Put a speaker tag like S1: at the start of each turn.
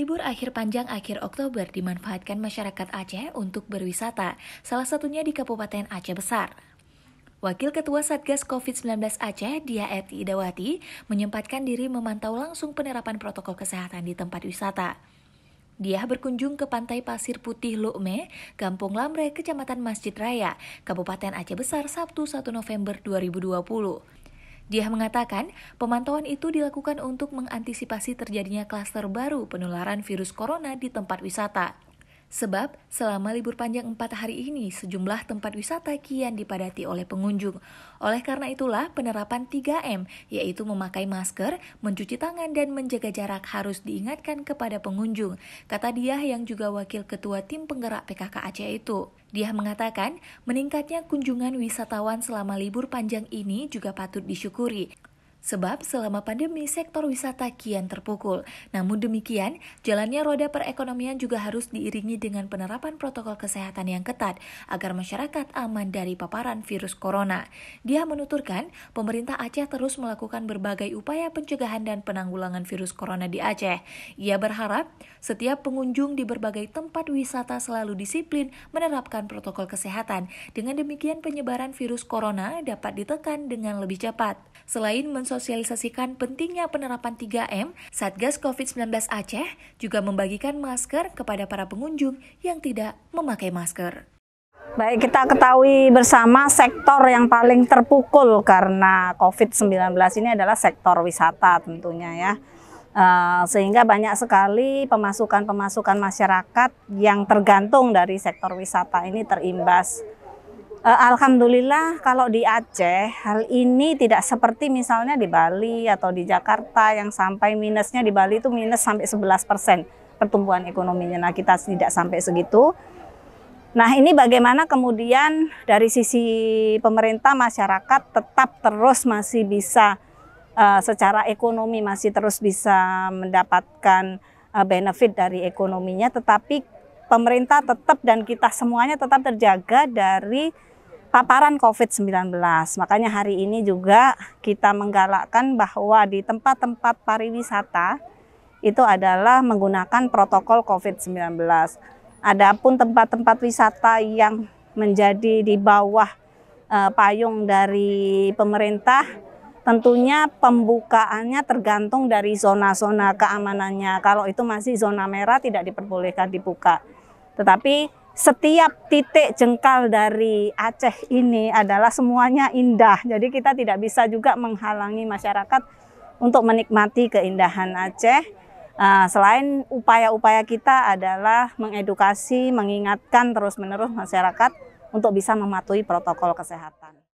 S1: Libur akhir panjang akhir Oktober dimanfaatkan masyarakat Aceh untuk berwisata, salah satunya di Kabupaten Aceh Besar. Wakil Ketua Satgas COVID-19 Aceh, Dia Eti Idawati, menyempatkan diri memantau langsung penerapan protokol kesehatan di tempat wisata. Dia berkunjung ke Pantai Pasir Putih Lukme, Kampung Lamre, Kecamatan Masjid Raya, Kabupaten Aceh Besar, Sabtu 1 November 2020. Dia mengatakan, pemantauan itu dilakukan untuk mengantisipasi terjadinya klaster baru penularan virus corona di tempat wisata. Sebab selama libur panjang empat hari ini sejumlah tempat wisata kian dipadati oleh pengunjung. Oleh karena itulah penerapan 3M yaitu memakai masker, mencuci tangan dan menjaga jarak harus diingatkan kepada pengunjung, kata dia yang juga wakil ketua tim penggerak PKK Aceh itu. Dia mengatakan, meningkatnya kunjungan wisatawan selama libur panjang ini juga patut disyukuri. Sebab selama pandemi sektor wisata kian terpukul. Namun demikian, jalannya roda perekonomian juga harus diiringi dengan penerapan protokol kesehatan yang ketat agar masyarakat aman dari paparan virus corona. Dia menuturkan, pemerintah Aceh terus melakukan berbagai upaya pencegahan dan penanggulangan virus corona di Aceh. Ia berharap setiap pengunjung di berbagai tempat wisata selalu disiplin menerapkan protokol kesehatan. Dengan demikian penyebaran virus corona dapat ditekan dengan lebih cepat. Selain mens mensosialisasikan pentingnya penerapan 3M, Satgas COVID-19 Aceh juga membagikan masker kepada para pengunjung yang tidak memakai masker.
S2: Baik, kita ketahui bersama sektor yang paling terpukul karena COVID-19 ini adalah sektor wisata tentunya ya. Uh, sehingga banyak sekali pemasukan-pemasukan masyarakat yang tergantung dari sektor wisata ini terimbas. Eh, alhamdulillah kalau di Aceh hal ini tidak seperti misalnya di Bali atau di Jakarta yang sampai minusnya di Bali itu minus sampai 11 persen pertumbuhan ekonominya. Nah kita tidak sampai segitu. Nah ini bagaimana kemudian dari sisi pemerintah masyarakat tetap terus masih bisa uh, secara ekonomi masih terus bisa mendapatkan uh, benefit dari ekonominya tetapi pemerintah tetap dan kita semuanya tetap terjaga dari paparan COVID-19. Makanya hari ini juga kita menggalakkan bahwa di tempat-tempat pariwisata itu adalah menggunakan protokol COVID-19. Adapun tempat-tempat wisata yang menjadi di bawah eh, payung dari pemerintah tentunya pembukaannya tergantung dari zona-zona keamanannya. Kalau itu masih zona merah tidak diperbolehkan dibuka. Tetapi setiap titik jengkal dari Aceh ini adalah semuanya indah. Jadi kita tidak bisa juga menghalangi masyarakat untuk menikmati keindahan Aceh. Eh, selain upaya-upaya kita adalah mengedukasi, mengingatkan terus-menerus masyarakat untuk bisa mematuhi protokol kesehatan.